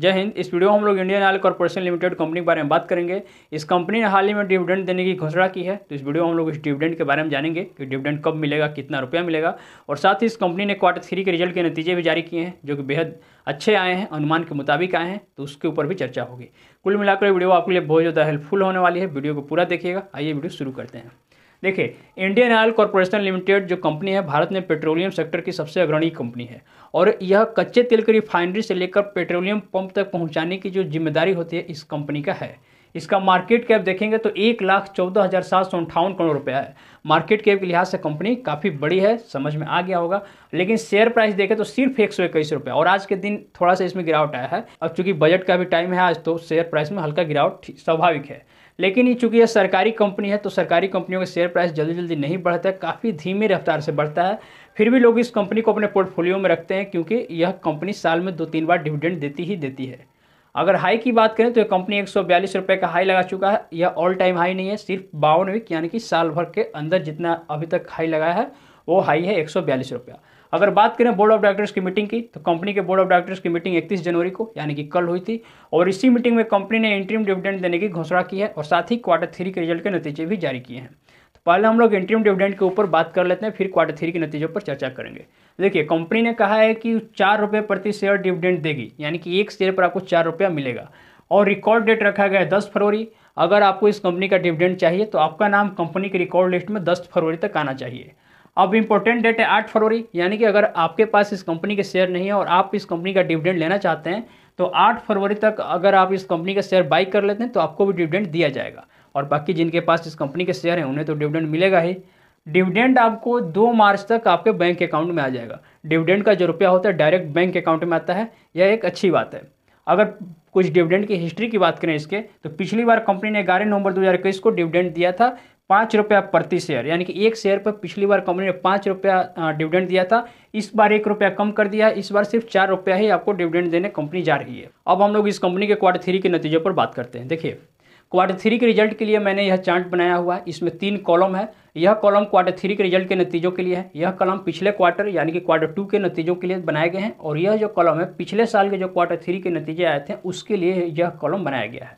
जय हिंद इस वीडियो में हम लोग Indian Oil Corporation Limited company के बारे में बात करेंगे इस कंपनी ने हाल ही में डिविडेंड देने की घोषणा की है तो इस वीडियो में हम लोग इस डिविडेंड के बारे में जानेंगे कि डिविडेंड कब मिलेगा कितना रुपया मिलेगा और साथ ही इस कंपनी ने क्वार्टर थ्री के रिजल्ट के नतीजे भी जारी किए हैं जो कि बेहद अच्छे आए हैं अनुमान के मुताबिक आए हैं तो उसके ऊपर भी चर्चा होगी कुल मिलाकर वीडियो आपके लिए बहुत ज़्यादा हेल्पफुल होने वाली है वीडियो को पूरा देखिएगा आइए वीडियो शुरू करते हैं देखिए इंडियन ऑयल कॉरपोरेशन लिमिटेड जो कंपनी है भारत में पेट्रोलियम सेक्टर की सबसे अग्रणी कंपनी है और यह कच्चे तेल की रिफाइनरी से लेकर पेट्रोलियम पंप तक पहुंचाने की जो जिम्मेदारी होती है इस कंपनी का है इसका मार्केट कैप देखेंगे तो एक लाख चौदह हज़ार सात सौ अंठावन करोड़ रुपया है मार्केट कैप के लिहाज से कंपनी काफ़ी बड़ी है समझ में आ गया होगा लेकिन शेयर प्राइस देखें तो सिर्फ एक सौ इक्कीस रुपये और आज के दिन थोड़ा सा इसमें गिरावट आया है अब चूंकि बजट का भी टाइम है आज तो शेयर प्राइस में हल्का गिरावट स्वाभाविक है लेकिन ये चूँकि यह सरकारी कंपनी है तो सरकारी कंपनियों का शेयर प्राइस जल्दी जल्दी नहीं बढ़ता है काफ़ी धीमे रफ्तार से बढ़ता है फिर भी लोग इस कंपनी को अपने पोर्टफोलियो में रखते हैं क्योंकि यह कंपनी साल में दो तीन बार डिविडेंड देती ही देती है अगर हाई की बात करें तो यह कंपनी एक सौ का हाई लगा चुका है यह ऑल टाइम हाई नहीं है सिर्फ बावन वीक यानी कि साल भर के अंदर जितना अभी तक हाई लगाया है वो हाई है एक रुपया अगर बात करें बोर्ड ऑफ डायरेक्टर्स की मीटिंग की तो कंपनी के बोर्ड ऑफ डायरेक्टर्स की मीटिंग 31 जनवरी को यानी कि कल हुई थी और इसी मीटिंग में कंपनी ने इंट्रीम डिविडेंड देने की घोषणा की है और साथ ही क्वार्टर थ्री के रिजल्ट के नतीजे भी जारी किए हैं तो पहले हम लोग इंट्रीम डिविडेंड के ऊपर बात कर लेते हैं फिर क्वार्टर थ्री के नतीजों पर चर्चा करेंगे देखिए कंपनी ने कहा है कि चार रुपये प्रति शेयर डिविडेंड देगी यानी कि एक शेयर पर आपको चार रुपया मिलेगा और रिकॉर्ड डेट रखा गया है दस फरवरी अगर आपको इस कंपनी का डिविडेंड चाहिए तो आपका नाम कंपनी के रिकॉर्ड लिस्ट में दस फरवरी तक आना चाहिए अब इंपॉर्टेंट डेट है आठ फरवरी यानी कि अगर आपके पास इस कंपनी के शेयर नहीं है और आप इस कंपनी का डिविडेंड लेना चाहते हैं तो आठ फरवरी तक अगर आप इस कंपनी का शेयर बाई कर लेते हैं तो आपको भी डिविडेंड दिया जाएगा और बाकी जिनके पास इस कंपनी के शेयर हैं उन्हें तो डिविडेंड मिलेगा ही डिविडेंड आपको दो मार्च तक आपके बैंक अकाउंट में आ जाएगा डिविडेंड का जो रुपया होता है डायरेक्ट बैंक अकाउंट में आता है यह एक अच्छी बात है अगर कुछ डिविडेंड की हिस्ट्री की बात करें इसके तो पिछली बार कंपनी ने ग्यारह नवंबर 2021 को डिविडेंड दिया था पाँच रुपया प्रति शेयर यानी कि एक शेयर पर पिछली बार कंपनी ने पाँच रुपया डिविडेंड दिया था इस बार एक रुपया कम कर दिया इस बार सिर्फ चार रुपया ही आपको डिविडेंड देने कंपनी जा रही है अब हम लोग इस कंपनी के क्वार्टर थ्री के नतीजों पर बात करते हैं देखिए क्वार्टर थ्री के रिजल्ट के लिए मैंने यह चार्ट बनाया हुआ है इसमें तीन कॉलम है यह कॉलम क्वार्टर थ्री के रिजल्ट के नतीजों के लिए है यह कॉलम पिछले क्वार्टर यानी कि क्वार्टर टू के नतीजों के लिए बनाए गए हैं और यह जो कॉलम है पिछले साल के जो क्वार्टर थ्री के नतीजे आए थे उसके लिए यह कॉलम बनाया गया है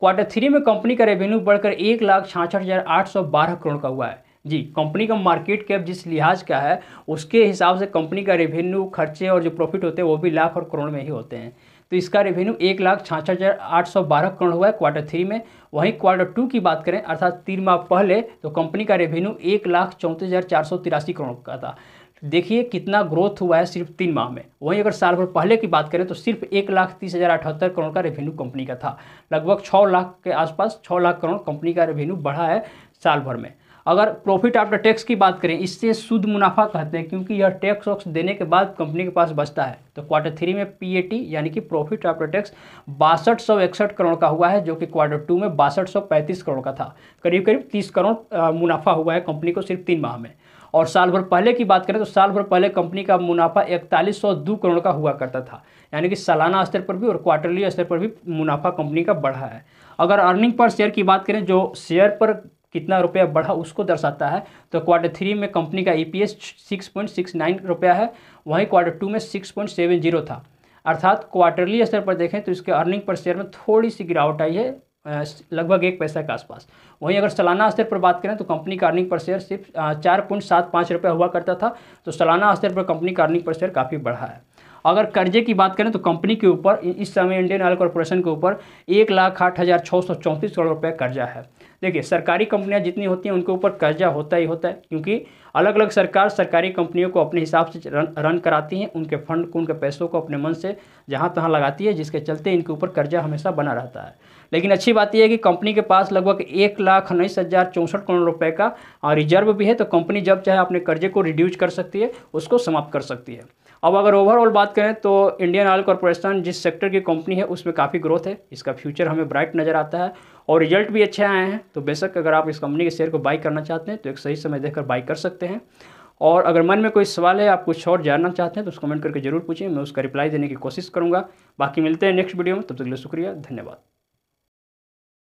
क्वार्टर थ्री में कंपनी का रेवेन्यू बढ़कर एक लाख छाछठ हज़ार आठ सौ बारह करोड़ का हुआ है जी कंपनी का मार्केट कैप जिस लिहाज का है उसके हिसाब से कंपनी का रेवेन्यू खर्चे और जो प्रॉफिट होते हैं वो भी लाख और करोड़ में ही होते हैं तो इसका रेवेन्यू एक लाख छाछठ हज़ार आठ सौ बारह करोड़ हुआ है क्वार्टर थ्री में वहीं क्वार्टर टू की बात करें अर्थात तीन माह पहले तो कंपनी का रेवेन्यू एक लाख चौंतीस हज़ार चार सौ तिरासी करोड़ का था देखिए कितना ग्रोथ हुआ है सिर्फ तीन माह में वहीं अगर साल भर पहले की बात करें तो सिर्फ एक लाख तीस हज़ार अठहत्तर करोड़ का रेवेन्यू कंपनी का था लगभग छः लाख के आसपास छः लाख करोड़ कंपनी का रेवेन्यू बढ़ा है साल भर में अगर प्रॉफिट आफ्टर टैक्स की बात करें इससे शुद्ध मुनाफा कहते हैं क्योंकि यह टैक्स वक्स देने के बाद कंपनी के पास बचता है तो क्वार्टर थ्री में पी यानी कि प्रॉफिट आफ्टर टैक्स बासठ सौ इकसठ करोड़ का हुआ है जो कि क्वार्टर टू में बासठ सौ पैंतीस करोड़ का था करीब करीब तीस करोड़ मुनाफा हुआ है कंपनी को सिर्फ तीन माह में और साल भर पहले की बात करें तो साल भर पहले कंपनी का मुनाफा इकतालीस करोड़ का हुआ करता था यानी कि सालाना स्तर पर भी और क्वार्टरली स्तर पर भी मुनाफा कंपनी का बढ़ा है अगर अर्निंग पर शेयर की बात करें जो शेयर पर कितना रुपया बढ़ा उसको दर्शाता है तो क्वार्टर थ्री में कंपनी का ईपीएस e 6.69 रुपया है वहीं क्वार्टर टू में 6.70 था अर्थात क्वार्टरली स्तर पर देखें तो इसके अर्निंग पर शेयर में थोड़ी सी गिरावट आई है लगभग एक पैसा के आसपास वहीं अगर सालाना स्तर पर बात करें तो कंपनी का अर्निंग पर शेयर सिर्फ चार पॉइंट सात पाँच रुपये हुआ करता था तो सालाना स्तर पर कंपनी का अर्निंग पर शेयर काफ़ी बढ़ा है अगर कर्जे की बात करें तो कंपनी के ऊपर इस समय इंडियन ऑयल कॉरपोरेशन के ऊपर एक लाख आठ हज़ार छः सौ चौंतीस करोड़ रुपये कर्जा है देखिए सरकारी कंपनियां जितनी होती हैं उनके ऊपर कर्जा होता ही होता है क्योंकि अलग अलग सरकार सरकारी कंपनियों को अपने हिसाब से रन रन कराती हैं उनके फंड को उनके पैसों को अपने मन से जहाँ तहाँ लगाती है जिसके चलते इनके ऊपर कर्जा हमेशा बना रहता है लेकिन अच्छी बात यह है कि कंपनी के पास लगभग एक लाख उन्नीस हज़ार चौंसठ करोड़ रुपये का रिजर्व भी है तो कंपनी जब चाहे अपने कर्जे को रिड्यूज कर सकती है उसको समाप्त कर सकती है अब अगर ओवरऑल बात करें तो इंडियन ऑयल कॉरपोरेशन जिस सेक्टर की कंपनी है उसमें काफ़ी ग्रोथ है इसका फ्यूचर हमें ब्राइट नज़र आता है और रिजल्ट भी अच्छे आए हैं तो बेशक अगर आप इस कंपनी के शेयर को बाई करना चाहते हैं तो एक सही समय देखकर बाई कर सकते हैं और अगर मन में कोई सवाल है आप कुछ और जानना चाहते हैं तो उस कमेंट करके जरूर पूछें मैं उसका रिप्लाई देने की कोशिश करूँगा बाकी मिलते हैं नेक्स्ट वीडियो में तब तक के लिए शुक्रिया धन्यवाद